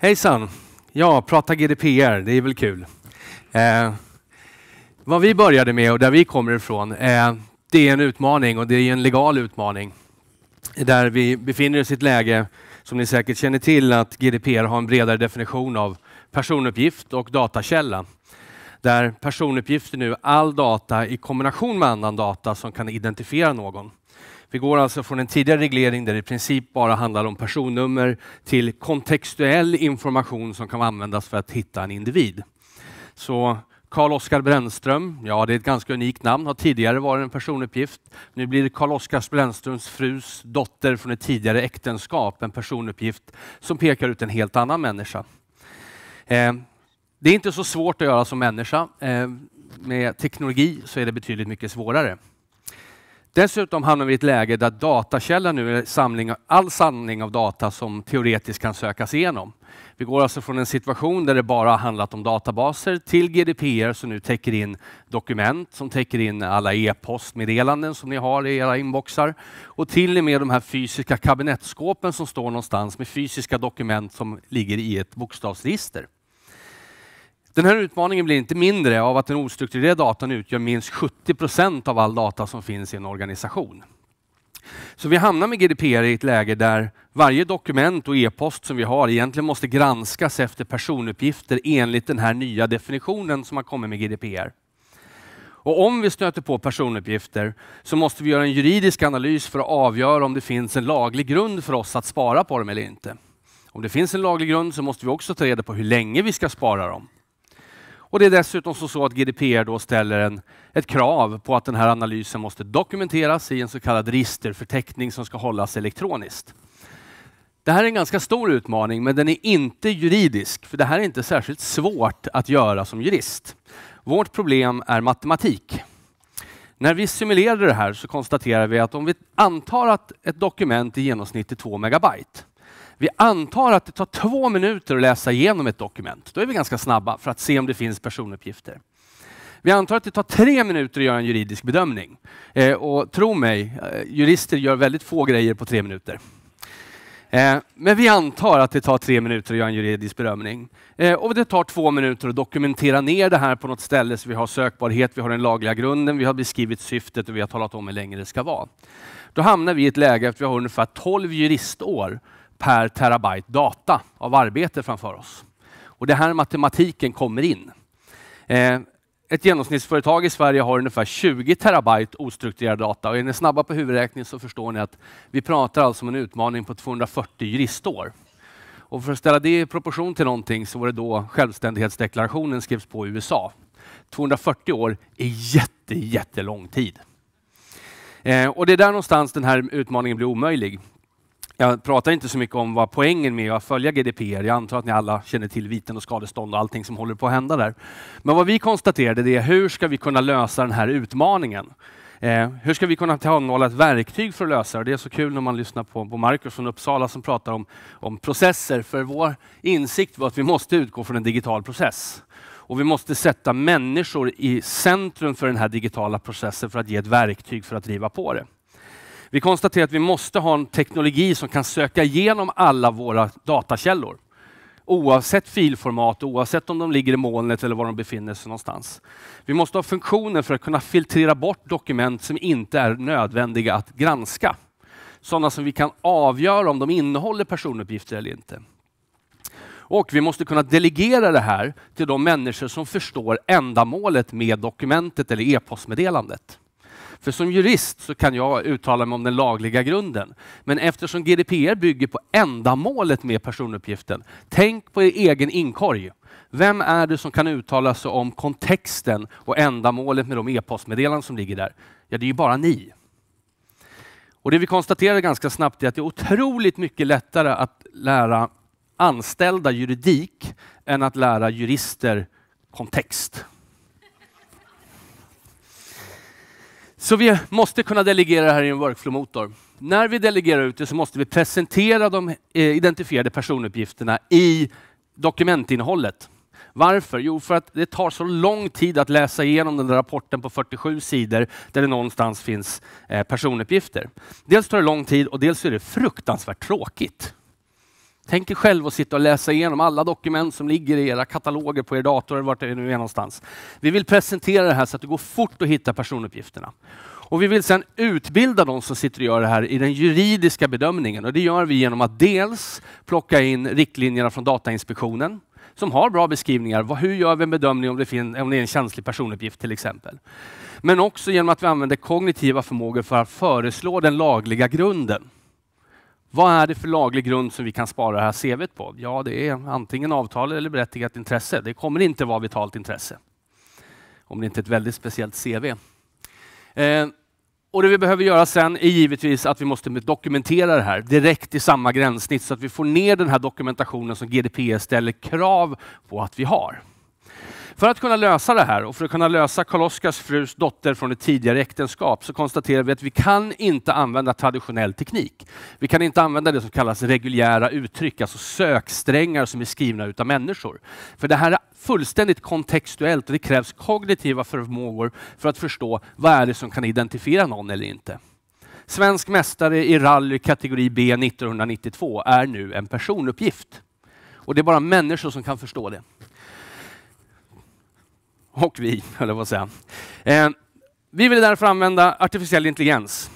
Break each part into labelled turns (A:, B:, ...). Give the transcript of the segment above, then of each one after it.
A: Hejsan! Ja, prata GDPR, det är väl kul. Eh, vad vi började med och där vi kommer ifrån, eh, det är en utmaning och det är en legal utmaning. Där vi befinner oss i ett läge, som ni säkert känner till, att GDPR har en bredare definition av personuppgift och datakälla. Där personuppgifter nu all data i kombination med annan data som kan identifiera någon. Vi går alltså från en tidigare reglering där det i princip bara handlar om personnummer till kontextuell information som kan användas för att hitta en individ. Så Karl-Oskar Brännström, ja det är ett ganska unikt namn, har tidigare varit en personuppgift. Nu blir det Karl-Oskar Brännströms frus dotter från ett tidigare äktenskap, en personuppgift som pekar ut en helt annan människa. Eh, det är inte så svårt att göra som människa. Eh, med teknologi så är det betydligt mycket svårare. Dessutom hamnar vi i ett läge där datakällan nu är samling, all samling av data som teoretiskt kan sökas igenom. Vi går alltså från en situation där det bara har handlat om databaser till GDPR som nu täcker in dokument, som täcker in alla e-postmeddelanden som ni har i era inboxar och till och med de här fysiska kabinettskåpen som står någonstans med fysiska dokument som ligger i ett bokstavsregister. Den här utmaningen blir inte mindre av att den ostrukturerade datan utgör minst 70 procent av all data som finns i en organisation. Så vi hamnar med GDPR i ett läge där varje dokument och e-post som vi har egentligen måste granskas efter personuppgifter enligt den här nya definitionen som har kommit med GDPR. Och om vi stöter på personuppgifter så måste vi göra en juridisk analys för att avgöra om det finns en laglig grund för oss att spara på dem eller inte. Om det finns en laglig grund så måste vi också ta reda på hur länge vi ska spara dem. Och det är dessutom så att GDPR då ställer en, ett krav på att den här analysen måste dokumenteras i en så kallad registerförteckning som ska hållas elektroniskt. Det här är en ganska stor utmaning, men den är inte juridisk, för det här är inte särskilt svårt att göra som jurist. Vårt problem är matematik. När vi simulerade det här så konstaterade vi att om vi antar att ett dokument i genomsnitt är 2 megabyte, vi antar att det tar två minuter att läsa igenom ett dokument. Då är vi ganska snabba för att se om det finns personuppgifter. Vi antar att det tar tre minuter att göra en juridisk bedömning. Eh, och tro mig, eh, jurister gör väldigt få grejer på tre minuter. Eh, men vi antar att det tar tre minuter att göra en juridisk bedömning. Eh, och det tar två minuter att dokumentera ner det här på något ställe så vi har sökbarhet, vi har den lagliga grunden, vi har beskrivit syftet och vi har talat om hur länge det ska vara. Då hamnar vi i ett läge att vi har ungefär 12 juristår per terabyte data av arbete framför oss. Och det här matematiken kommer in. Eh, ett genomsnittsföretag i Sverige har ungefär 20 terabyte ostrukturerad data. Och är ni snabba på huvudräkning så förstår ni att vi pratar alltså om en utmaning på 240 juristår. Och för att ställa det i proportion till någonting så var det då självständighetsdeklarationen skrevs på i USA. 240 år är jätte, jättelång tid. Eh, och det är där någonstans den här utmaningen blir omöjlig. Jag pratar inte så mycket om vad poängen med att följa GDPR, jag antar att ni alla känner till viten och skadestånd och allting som håller på att hända där. Men vad vi konstaterade det är hur ska vi kunna lösa den här utmaningen? Eh, hur ska vi kunna tillhandahålla ett verktyg för att lösa det? Det är så kul när man lyssnar på, på Marcus från Uppsala som pratar om, om processer, för vår insikt var att vi måste utgå från en digital process. Och vi måste sätta människor i centrum för den här digitala processen för att ge ett verktyg för att driva på det. Vi konstaterar att vi måste ha en teknologi som kan söka igenom alla våra datakällor. Oavsett filformat, oavsett om de ligger i molnet eller var de befinner sig någonstans. Vi måste ha funktioner för att kunna filtrera bort dokument som inte är nödvändiga att granska. Sådana som vi kan avgöra om de innehåller personuppgifter eller inte. Och vi måste kunna delegera det här till de människor som förstår ändamålet med dokumentet eller e-postmeddelandet. För som jurist så kan jag uttala mig om den lagliga grunden. Men eftersom GDPR bygger på ändamålet med personuppgiften, tänk på er egen inkorg. Vem är det som kan uttala sig om kontexten och ändamålet med de e-postmeddelanden som ligger där? Ja, det är ju bara ni. Och det vi konstaterade ganska snabbt är att det är otroligt mycket lättare att lära anställda juridik än att lära jurister kontext. Så vi måste kunna delegera det här i en workflow-motor. När vi delegerar ut det så måste vi presentera de eh, identifierade personuppgifterna i dokumentinnehållet. Varför? Jo, för att det tar så lång tid att läsa igenom den där rapporten på 47 sidor där det någonstans finns eh, personuppgifter. Dels tar det lång tid och dels är det fruktansvärt tråkigt. Tänk er själv att sitta och läsa igenom alla dokument som ligger i era kataloger på er dator eller vart det nu är någonstans. Vi vill presentera det här så att det går fort att hitta personuppgifterna. Och vi vill sedan utbilda de som sitter och gör det här i den juridiska bedömningen. Och det gör vi genom att dels plocka in riktlinjerna från Datainspektionen som har bra beskrivningar. Hur gör vi en bedömning om det, om det är en känslig personuppgift till exempel? Men också genom att vi använder kognitiva förmågor för att föreslå den lagliga grunden. Vad är det för laglig grund som vi kan spara det här cv på? Ja, det är antingen avtal eller berättigat intresse. Det kommer inte vara vitalt intresse. Om det inte är ett väldigt speciellt CV. Eh, och Det vi behöver göra sen är givetvis att vi måste dokumentera det här direkt i samma gränssnitt så att vi får ner den här dokumentationen som GDPR ställer krav på att vi har. För att kunna lösa det här och för att kunna lösa Karl-Oskars frus dotter från ett tidigare äktenskap så konstaterar vi att vi kan inte använda traditionell teknik. Vi kan inte använda det som kallas reguljära uttryck, alltså söksträngar som är skrivna av människor. För det här är fullständigt kontextuellt och det krävs kognitiva förmågor för att förstå vad är det som kan identifiera någon eller inte. Svensk mästare i rally kategori B 1992 är nu en personuppgift. Och det är bara människor som kan förstå det och vi, höll jag på att säga. Eh, vi vill därför använda artificiell intelligens.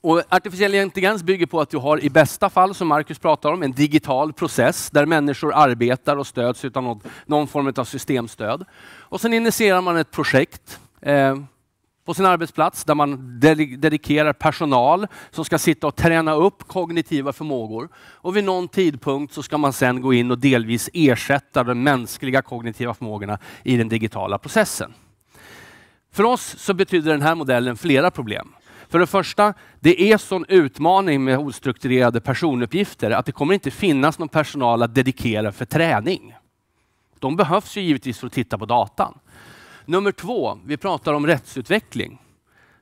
A: Och artificiell intelligens bygger på att du har i bästa fall, som Marcus pratar om, en digital process där människor arbetar och stöds av någon form av systemstöd. Och sen initierar man ett projekt eh, på sin arbetsplats där man dedikerar personal som ska sitta och träna upp kognitiva förmågor. Och vid någon tidpunkt så ska man sen gå in och delvis ersätta de mänskliga kognitiva förmågorna i den digitala processen. För oss så betyder den här modellen flera problem. För det första, det är sån utmaning med ostrukturerade personuppgifter att det kommer inte finnas någon personal att dedikera för träning. De behövs ju givetvis för att titta på datan. Nummer två, vi pratar om rättsutveckling.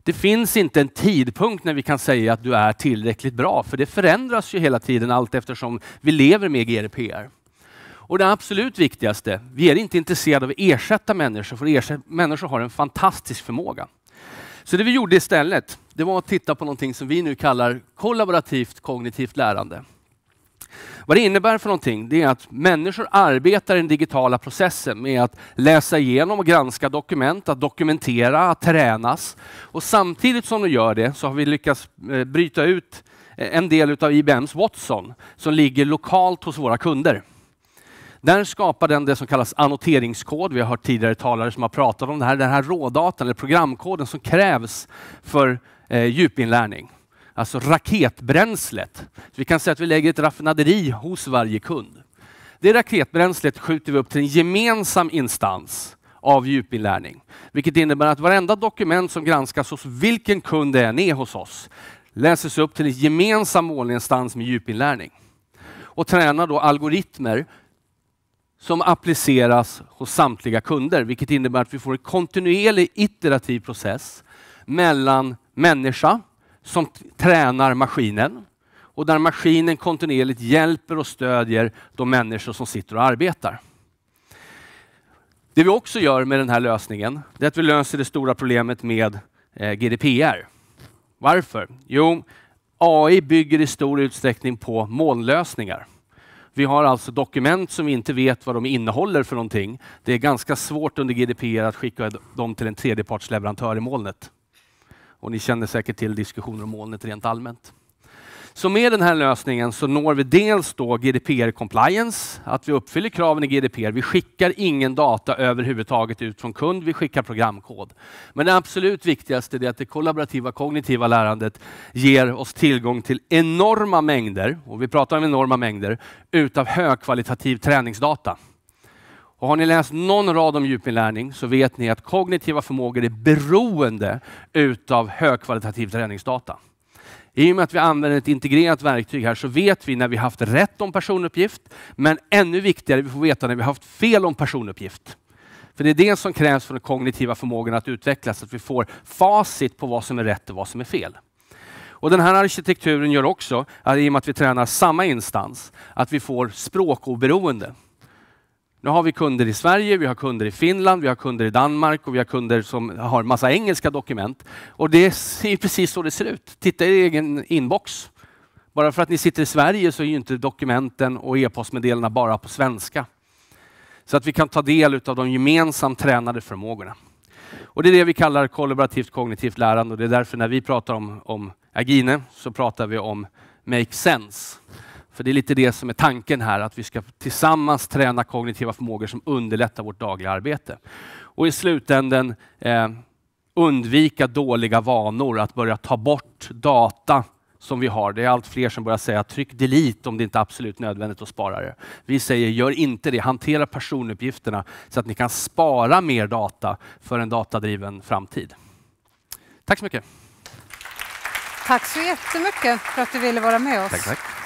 A: Det finns inte en tidpunkt när vi kan säga att du är tillräckligt bra, för det förändras ju hela tiden allt eftersom vi lever med GDPR. Och det absolut viktigaste, vi är inte intresserade av att ersätta människor, för ersätta, människor har en fantastisk förmåga. Så det vi gjorde istället, det var att titta på någonting som vi nu kallar kollaborativt kognitivt lärande. Vad det innebär för någonting, det är att människor arbetar i den digitala processen med att läsa igenom och granska dokument, att dokumentera, att tränas. Och samtidigt som de gör det så har vi lyckats eh, bryta ut eh, en del av IBMs Watson som ligger lokalt hos våra kunder. Där skapar den det som kallas annoteringskod. Vi har hört tidigare talare som har pratat om det här. Den här rådatan, eller programkoden som krävs för eh, djupinlärning alltså raketbränslet. Så vi kan säga att vi lägger ett raffinaderi hos varje kund. Det raketbränslet skjuter vi upp till en gemensam instans av djupinlärning, vilket innebär att varenda dokument som granskas hos vilken kund det än är hos oss läses upp till en gemensam målinstans med djupinlärning och tränar då algoritmer som appliceras hos samtliga kunder, vilket innebär att vi får en kontinuerlig iterativ process mellan människa som tränar maskinen och där maskinen kontinuerligt hjälper och stödjer de människor som sitter och arbetar. Det vi också gör med den här lösningen är att vi löser det stora problemet med eh, GDPR. Varför? Jo, AI bygger i stor utsträckning på molnlösningar. Vi har alltså dokument som vi inte vet vad de innehåller för någonting. Det är ganska svårt under GDPR att skicka dem till en tredjepartsleverantör i molnet. Och ni känner säkert till diskussioner om molnet rent allmänt. Så med den här lösningen så når vi dels då GDPR compliance, att vi uppfyller kraven i GDPR. Vi skickar ingen data överhuvudtaget ut från kund, vi skickar programkod. Men det absolut viktigaste är att det kollaborativa kognitiva lärandet ger oss tillgång till enorma mängder, och vi pratar om enorma mängder, utav högkvalitativ träningsdata. Och har ni läst någon rad om djupinlärning så vet ni att kognitiva förmågor är beroende utav högkvalitativ träningsdata. I och med att vi använder ett integrerat verktyg här så vet vi när vi haft rätt om personuppgift, men ännu viktigare, vi får veta när vi haft fel om personuppgift. För det är det som krävs för den kognitiva förmågan att utvecklas, att vi får facit på vad som är rätt och vad som är fel. Och Den här arkitekturen gör också, att i och med att vi tränar samma instans, att vi får språkoberoende. Nu har vi kunder i Sverige, vi har kunder i Finland, vi har kunder i Danmark och vi har kunder som har massa engelska dokument. Och det är precis så det ser ut. Titta i er egen inbox. Bara för att ni sitter i Sverige så är ju inte dokumenten och e-postmeddelandena bara på svenska. Så att vi kan ta del av de gemensamt tränade förmågorna. Och det är det vi kallar kollaborativt kognitivt lärande och det är därför när vi pratar om, om Agine så pratar vi om make sense. För det är lite det som är tanken här, att vi ska tillsammans träna kognitiva förmågor som underlättar vårt dagliga arbete. Och i slutänden eh, undvika dåliga vanor, att börja ta bort data som vi har. Det är allt fler som börjar säga tryck delete om det inte är absolut nödvändigt att spara det. Vi säger gör inte det, hantera personuppgifterna så att ni kan spara mer data för en datadriven framtid. Tack så mycket. Tack så jättemycket för att du ville vara med oss. Tack, tack.